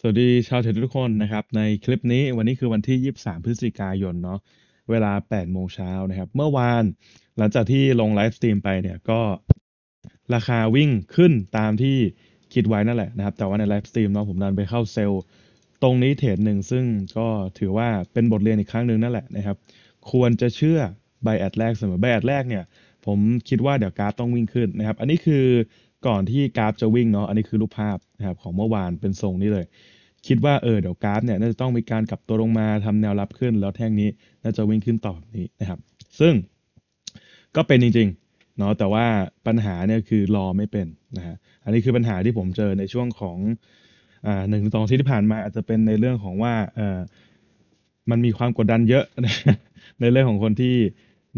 สวัสดีชาวเทรดทุกคนนะครับ ในคลิปนี้วันนี้คือวันที่ 23 พฤศจิกายนเนาะเวลา8โมงเช้านะครับ เมื่อวานหลังจากที่ลงไลฟ์สตรีมไปเนี่ยก็ ราคาวิ่งขึ้นตามที่คิดไว้นั่นแหละนะครับ แต่ว่าในไลฟ์สตรีมเนาะผมดันไปเข้าเซลล์ตรงนี้เทรดหนึ่งซึ่งก็ถือว่าเป็นบทเรียนอีกครั้งหนึ่งนั่นแหละนะครับ ควรจะเชื่อใบแอดแรกเสมอใบแอดแรกเนี่ย ผมคิดว่าเดี๋ยวกราฟต้องวิ่งขึ้นนะครับ อันนี้คือก่อนที่กราฟจะวิ่งเนาะ อันนี้คือรูปภาพนะครับของเมื่อวานเป็นทรงนี้เลย คิดว่าเออเดี๋ยวกราฟ เนี่ยน่าจะต้องมีการกลับตัวลงมา ทำแนวรับขึ้นแล้วแท่งนี้ น่าจะวิ่งขึ้นต่อแบบนี้นะครับ ซึ่งก็เป็นจริงๆเนาะแต่ว่าปัญหาเนี่ยคือรอไม่เป็นนะฮะอันนี้คือปัญหาที่ผมเจอในช่วงของอ่าหนึ่งสองที่ผ่านมาอาจจะเป็นในเรื่องของว่าเออมันมีความกดดันเยอะ ในเรื่องของคนที่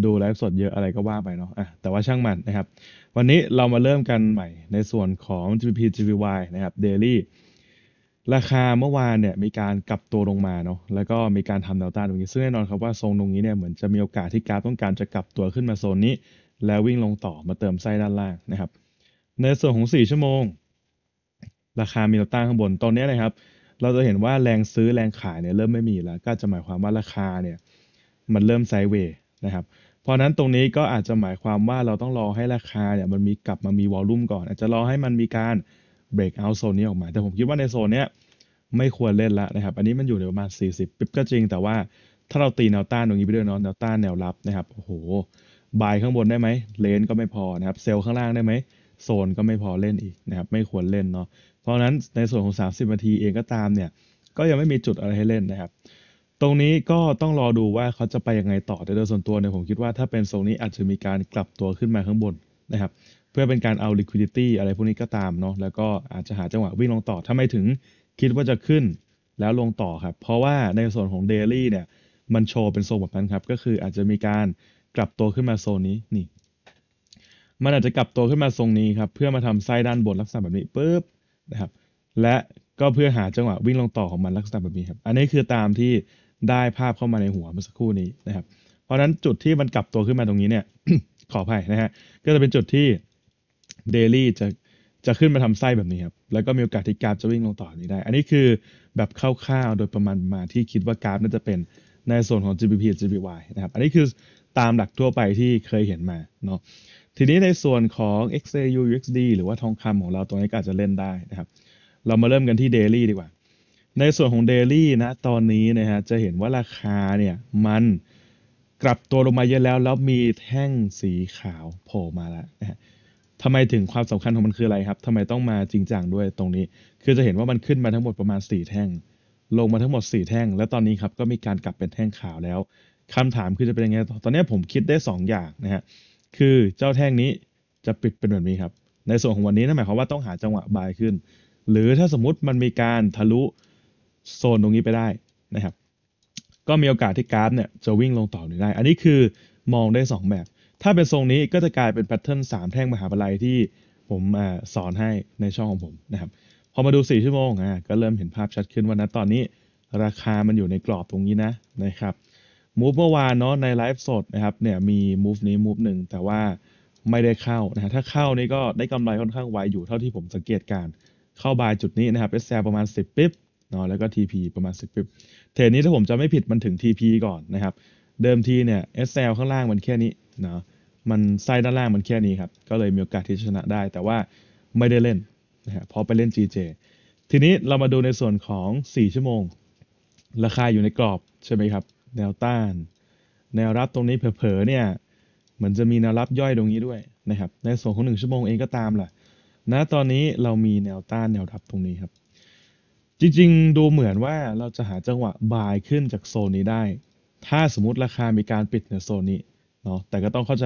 ดูไลฟ์สดเยอะอะไรก็ว่าไปเนาะอ่ะแต่ว่าช่างมันนะครับ วันนี้เรามาเริ่มกันใหม่ในส่วนของ g p g v y นะครับ Daily ราคาเมื่อวานเนี่ยมีการกลับตัวลงมาเนาะ แล้วก็มีการทำแนวต้านตรงนี้ ซึ่งแน่นอนครับว่าทรงตรงนี้เนี่ยเหมือนจะมีโอกาสที่กราฟต้องการจะกลับตัวขึ้นมาโซนนี้ แล้ววิ่งลงต่อมาเติมไส้ด้านล่างนะครับ ในส่วนของ4ชั่วโมง ราคามีแนวต้านข้างบน ตอนนี้นะครับ เราจะเห็นว่าแรงซื้อแรงขายเนี่ยเริ่มไม่มีแล้ว ก็จะหมายความว่าราคาเนี่ยมันเริ่มไซเวย์นะครับเพราะนั้นตรงนี้ก็อาจจะหมายความว่าเราต้องรอให้ราคาเนี่ยมันมีกลับมามีวอลลุ่มก่อน อาจจะรอให้มันมีการเบรกเอาโซนนี้ออกมาแต่ผมคิดว่าในโซนเนี้ยไม่ควรเล่นละนะครับ อันนี้มันอยู่ในประมาณ40ปิ๊บก็จริง แต่ว่าถ้าเราตีแนวต้านตรงนี้ไปด้วยเนาะแนวต้านแนวรับนะครับ โอ้โหบายข้างบนได้ไหมเลนก็ไม่พอนะครับ เซลล์ข้างล่างได้ไหมโซนก็ไม่พอเล่นอีกนะครับไม่ควรเล่นเนาะเพราะนั้นในส่วนของ 30นาทีเองก็ตามเนี่ย ก็ยังไม่มีจุดอะไรให้เล่นนะครับตรงนี้ก็ต้องรอดูว่าเขาจะไปยังไงต่อ แต่โดยส่วนตัวเนี่ยผมคิดว่าถ้าเป็นโซนนี้อาจจะมีการกลับตัวขึ้นมาข้างบนนะครับเพื่อเป็นการเอา liquidity อะไรพวกนี้ก็ตามเนาะแล้วก็อาจจะหาจังหวะวิ่งลงต่อถ้าไม่ถึงคิดว่าจะขึ้นแล้วลงต่อครับเพราะว่าในส่วนของ daily เนี่ยมันโชว์เป็นโซนแบบนั้นครับก็คืออาจจะมีการกลับตัวขึ้นมาโซนนี้นี่มันอาจจะกลับตัวขึ้นมาทรงนี้ครับเพื่อมาทำไส้ด้านบนลักษณะแบบนี้ปุ๊บนะครับและก็เพื่อหาจังหวะวิ่งลงต่อของมันลักษณะแบบนี้ครับอันนี้คือตามที่ได้ภาพเข้ามาในหัวเมื่อสักครู่นี้นะครับ เพราะฉะนั้นจุดที่มันกลับตัวขึ้นมาตรงนี้เนี่ยขออภัยนะฮะ ก็จะเป็นจุดที่เดลี่จะจะขึ้นมาทำไส้แบบนี้ครับ แล้วก็มีโอกาสที่กราฟจะวิ่งลงต่อนี้ได้ อันนี้คือแบบคร่าวๆโดยประมาณมาที่คิดว่ากราฟน่าจะเป็นในส่วนของ GBP กับ GBY นะครับอันนี้คือตามหลักทั่วไปที่เคยเห็นมาเนาะทีนี้ในส่วนของ XAU u s d หรือว่าทองคำของเราตรงนี้ก็อาจจะเล่นได้นะครับ เรามาเริ่มกันที่เดลี่ดีกว่าในส่วนของเดลี่นะ ตอนนี้นะฮะ จะเห็นว่าราคาเนี่ยมันกลับตัวลงมาเยอะแล้ว แล้วมีแท่งสีขาวโผล่มาแล้วนะฮะทำไมถึงความสำคัญของมันคืออะไรครับ ทำไมต้องมาจริงจังด้วยตรงนี้ คือจะเห็นว่ามันขึ้นมาทั้งหมดประมาณ 4 แท่ง ลงมาทั้งหมด4แท่ง แล้วตอนนี้ครับก็มีการกลับเป็นแท่งขาวแล้ว คำถามคือจะเป็นยังไง ตอนนี้ผมคิดได้2อย่างนะฮะคือเจ้าแท่งนี้จะปิดเป็นแบบนี้ครับ ในส่วนของวันนี้นั่นหมายความว่าต้องหาจังหวะบายขึ้น หรือถ้าสมมติมันมีการทะลุโซนตรงนี้ไปได้นะครับ ก็มีโอกาสที่กราฟเนี่ยจะวิ่งลงต่อหรือได้ อันนี้คือมองได้ 2แบบถ้าเป็นทรงนี้ก็จะกลายเป็นแพทเทิร์น3แท่งมหาวิทยาลัยที่ผมอสอนให้ในช่องของผมนะครับ พอมาดู 4 ชั่วโมงอ่ะก็เริ่มเห็นภาพชัดขึ้นว่านะตอนนี้ ราคามันอยู่ในกรอบตรงนี้นะนะครับมูฟเมื่อวานเนาะในไลฟ์สดนะครับเนี่ยมีมูฟนี้มูฟหนึ่งแต่ว่าไม่ได้เข้านะฮะถ้าเข้านี่ก็ได้กำไรค่อนข้างไวอยู่เท่าที่ผมสังเกตการ เข้าบายจุดนี้นะครับเซ l ประมาณ10ปิ๊บเนาะแล้วก็ TP ประมาณ10บปีเทรดนี้ถ้าผมจะไม่ผิดมันถึง TP ก่อนนะครับ เดิมทีเนี่ย SL ข้างล่างมันแค่นี้เนาะมันไส้ด้านล่างมันแค่นี้ครับ ก็เลยมีโอกาสที่ชนะได้ แต่ว่าไม่ได้เล่นนะฮะพอไปเล่น GJ ทีนี้เรามาดูในส่วนของ 4 ชั่วโมง ราคาอยู่ในกรอบใช่ไหมครับ แนวต้าน แนวรับตรงนี้เผลอๆ เนี่ย เหมือนจะมีแนวรับย่อยตรงนี้ด้วยนะครับ ในส่วนของ1ชั่วโมงเองก็ตามแหละณนะตอนนี้เรามีแนวต้านแนวรับตรงนี้ครับจริงๆดูเหมือนว่าเราจะหาจังหวะบายขึ้นจากโซนนี้ได้ ถ้าสมมติราคามีการปิดในโซนนี้เนาะ แต่ก็ต้องเข้าใจ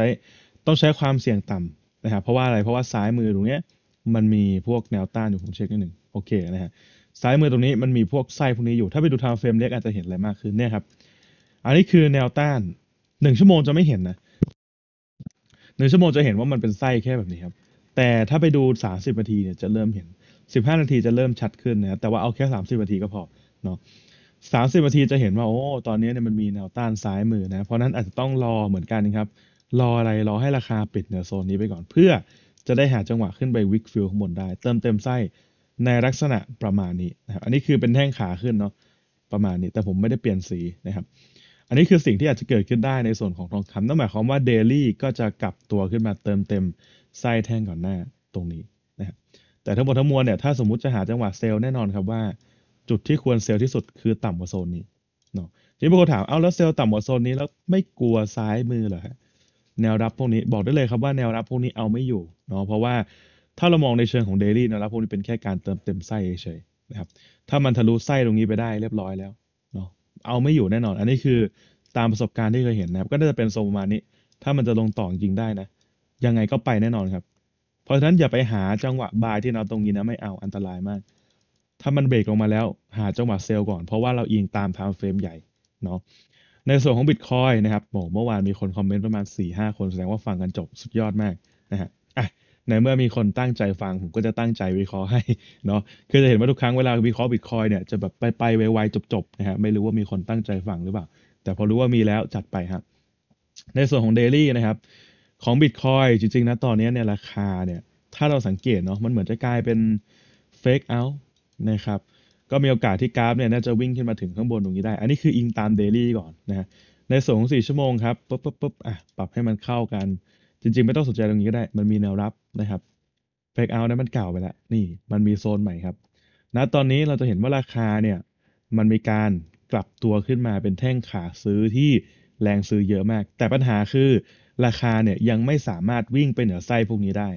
ต้องใช้ความเสี่ยงต่ำนะครับ เพราะว่าอะไร เพราะว่าซ้ายมือตรงนี้มันมีพวกแนวต้านอยู่ผมเช็คนิดหนึ่งโอเคนะฮะ ซ้ายมือตรงนี้มันมีพวกไส้พวกนี้อยู่ ถ้าไปดูทางเฟรมเล็กอาจจะเห็นอะไรมากขึ้นเนี่ยครับ อันนี้คือแนวต้าน หนึ่งชั่วโมงจะไม่เห็นนะหนึ่งชั่วโมงจะเห็นว่ามันเป็นไส้แค่แบบนี้ครับ แต่ถ้าไปดูสามิบนาทีเนี่ยจะเริ่มเห็น15 นาทีจะเริ่มชัดขึ้นนะครับ แต่ว่าเอาแค่ 30 นาทีก็พอเนาะ 30 นาทีจะเห็นว่า โอ้ ตอนนี้เนี่ยมันมีแนวต้านซ้ายมือนะ เพราะนั้นอาจจะต้องรอเหมือนกันนะครับ รออะไร รอให้ราคาปิดเหนือโซนนี้ไปก่อน เพื่อจะได้หาจังหวะขึ้นไปวิกฟิลข้างบนได้ เติมเต็มไส้ ในลักษณะประมาณนี้นะครับอันนี้คือเป็นแท่งขาขึ้นเนาะ ประมาณนี้ แต่ผมไม่ได้เปลี่ยนสีนะครับ อันนี้คือสิ่งที่อาจจะเกิดขึ้นได้ในส่วนของทองคำนั่นหมายความว่าเดลี่ก็จะกลับตัวขึ้นมาเติมเต็ม ไส้แท่งก่อนหน้าตรงนี้แต่ทั้งหมดทั้งมวลเนี่ยถ้าสมมติจะหาจังหวะเซลล์แน่นอนครับว่าจุดที่ควรเซลล์ที่สุดคือต่ำกว่าโซนนี้เนาะทีนี้บางคนถามเอาแล้วเซลล์ต่ำกว่าโซนนี้แล้วไม่กลัวซ้ายมือเหรอฮะแนวรับพวกนี้บอกได้เลยครับว่าแนวรับพวกนี้เอาไม่อยู่เนาะเพราะว่าถ้าเรามองในเชิงของเดลี่แนวรับพวกนี้เป็นแค่การเติมเต็มไส้เฉยๆนะครับถ้ามันทะลุไส้ตรงนี้ไปได้เรียบร้อยแล้วเนาะเอาไม่อยู่แน่นอน อันนี้คือตามประสบการณ์ที่เคยเห็นนะครับก็น่าจะเป็นโซนประมาณนี้ ถ้ามันจะลงต่อจริงได้นะ ยังไงก็ไปแน่นอนครับเพราะฉะนั้นอย่าไปหาจังหวะบายที่เราตรงนี้นะไม่เอาอันตรายมาก ถ้ามันเบรกลงมาแล้ว หาจังหวะเซลล์ก่อน เพราะว่าเราอิงตามไทม์เฟรมใหญ่ เนาะในส่วนของบิตคอยนะครับโหเมื่อวานมีคนคอมเมนต์ประมาณ4่หคนแสดงว่าฟังกันจบสุดยอดมากนะฮะอ่ะในเมื่อมีคนตั้งใจฟัง ผมก็จะตั้งใจวิเคราะห์ให้เนาะคือจะเห็นว่าทุกครั้งเวลาวิเคราะห์บิตคอยเนี่ยจะแบบไปไปไวๆจบๆนะฮะไม่รู้ว่ามีคนตั้งใจฟังหรือเปล่า แต่พอรู้ว่ามีแล้วจัดไปครับในส่วนของเดลี่นะครับของบิตคอยจริง ๆ นะ ตอนนี้เนี่ยราคาเนี่ยถ้าเราสังเกตเนาะมันเหมือนจะกลายเป็นเฟกเอาท์นะครับก็มีโอกาสที่กราฟเนี่ยน่าจะวิ่งขึ้นมาถึงข้างบนตรงนี้ได้ อันนี้คืออิงตามเดลี่ก่อนนะฮะในสองสี่ชั่วโมงครับปุ๊บปุ๊บปุ๊บอ่ะปรับให้มันเข้ากัน จริง ๆ ไม่ต้องสนใจตรงนี้ก็ได้ มันมีแนวรับนะครับเฟกเอาท์นั้นมันเก่าไปแล้วนี่มันมีโซนใหม่ครับ ณตอนนี้เราจะเห็นว่าราคาเนี่ยมันมีการกลับตัวขึ้นมาเป็นแท่งขาซื้อที่แรงซื้อเยอะมาก แต่ปัญหาคือราคาเนี่ยยังไม่สามารถวิ่งไปเหนือไส้พวกนี้ได้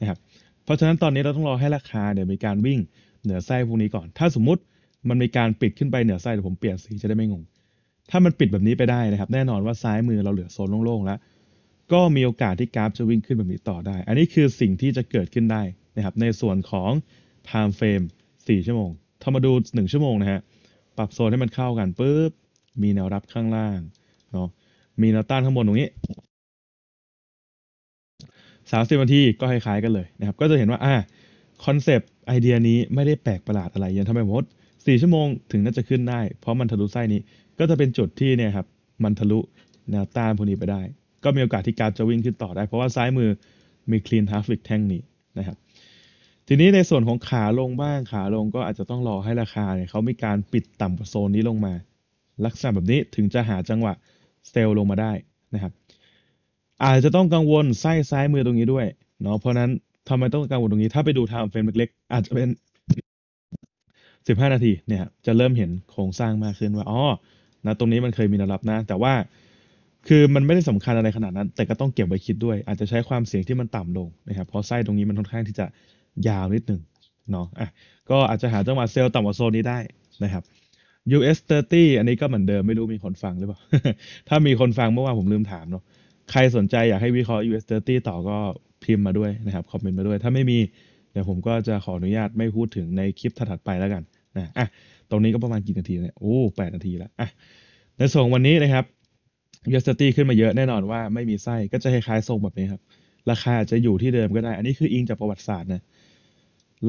นะครับเพราะฉะนั้นตอนนี้เราต้องรอให้ราคาเนี่ยมีการวิ่งเหนือไส้พวกนี้ก่อน ถ้าสมมุติมันมีการปิดขึ้นไปเหนือไส้เดี๋ยวผมเปลี่ยนสีจะได้ไม่งง ถ้ามันปิดแบบนี้ไปได้นะครับ แน่นอนว่าซ้ายมือเราเหลือโซนโล่งๆแล้ว ก็มีโอกาสที่กราฟจะวิ่งขึ้นแบบนี้ต่อได้ อันนี้คือสิ่งที่จะเกิดขึ้นได้นะครับในส่วนของ time frame 4 ชั่วโมง ถ้ามาดู 1 ชั่วโมงนะฮะปรับโซนให้มันเข้ากันปุ๊บมีแนวรับข้างล่างเนาะมีแนวต้านข้างบนตรงนี้สสามิบนาทีก็คล้ายๆกันเลยนะครับ ก็จะเห็นว่าอ่าคอนเซปต์ไอเดียนี้ไม่ได้แปลกประหลาดอะไร ยังทำไมมดสี่ชั่วโมงถึงน่าจะขึ้นได้ เพราะมันทะลุไส้นี้ก็จะเป็นจุดที่เนี่ยครับมันทะลุแนวต้านพวกนี้ไปได้ ก็มีโอกาสที่การจะวิ่งขึ้นต่อได้เพราะว่าซ้ายมือมีคลีนฮาร์ฟิกแท่งนี้นะครับ ทีนี้ในส่วนของขาลงบ้างขาลงก็อาจจะต้องรอให้ราคาเนี่ยเขามีการปิดต่ำกว่าโซนนี้ลงมา ลักษณะแบบนี้ถึงจะหาจังหวะเซลลงมาได้นะครับอาจจะต้องกังวลไส้ซ้ายมือตรงนี้ด้วยเนาะ เพราะนั้นทำไมต้องกังวลตรงนี้ ถ้าไปดูไทม์เฟรมเล็กๆ อาจจะเป็น 15 นาทีเนี่ย จะเริ่มเห็นโครงสร้างมากขึ้นว่า อ๋อ นะ ตรงนี้มันเคยมีรนดรับนะ แต่ว่า คือมันไม่ได้สำคัญอะไรขนาดนั้น แต่ก็ต้องเก็บไว้คิดด้วย อาจจะใช้ความเสี่ยงที่มันต่ำลงนะครับ เพราะไส้ตรงนี้มันค่อนข้างที่จะยาวนิดหนึ่งเนาะอ่ะก็อาจจะหาจังหวะเซลล์ต่ำกว่าโซนนี้ได้นะครับ US 30อันนี้ก็เหมือนเดิม ไม่รู้มีคนฟังหรือเปล่า ถ้ามีคนฟังเมื่อวานผมลืมถามเนาะใครสนใจอยากให้วิเคราะห์ US 30ต่อก็พิมพ์มาด้วยนะครับ คอมเมนต์มาด้วย ถ้าไม่มี เดี๋ยวผมก็จะขออนุญาตไม่พูดถึงในคลิปถัดไปแล้วกันนะอ่ะตรงนี้ก็ประมาณกี่นาทีเนี่ยโอ้แปดนาทีแล้วอ่ะในส่งวันนี้นะครับ US 30ขึ้นมาเยอะแน่นอนว่าไม่มีไส้ก็จะคล้ายๆทรงแบบนี้ครับ ราคาจะอยู่ที่เดิมก็ได้ อันนี้คืออิงจากประวัติศาสตร์นะ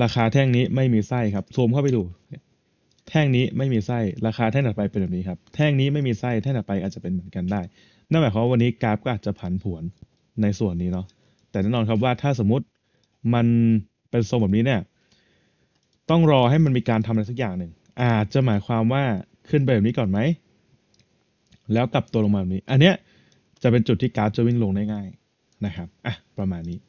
ราคาแท่งนี้ไม่มีไส้ครับซูมเข้าไปดู แท่งนี้ไม่มีไส้ราคาแท่งถัดไปเป็นแบบนี้ครับ แท่งนี้ไม่มีไส้แท่งถัดไปอาจจะเป็นเหมือนกันได้นั่นหมายความว่าวันนี้กราฟก็อาจจะผันผวนในส่วนนี้เนาะแต่แน่นอนครับว่าถ้าสมมติมันเป็นทรงแบบนี้เนี่ย ต้องรอให้มันมีการทำอะไรสักอย่างหนึ่งอาจจะหมายความว่าขึ้นไปแบบนี้ก่อนไหม แล้วกลับตัวลงมาแบบนี้ อันเนี้ยจะเป็นจุดที่กราฟจะวิ่งลงได้ง่าย นะครับอ่ะประมาณนี้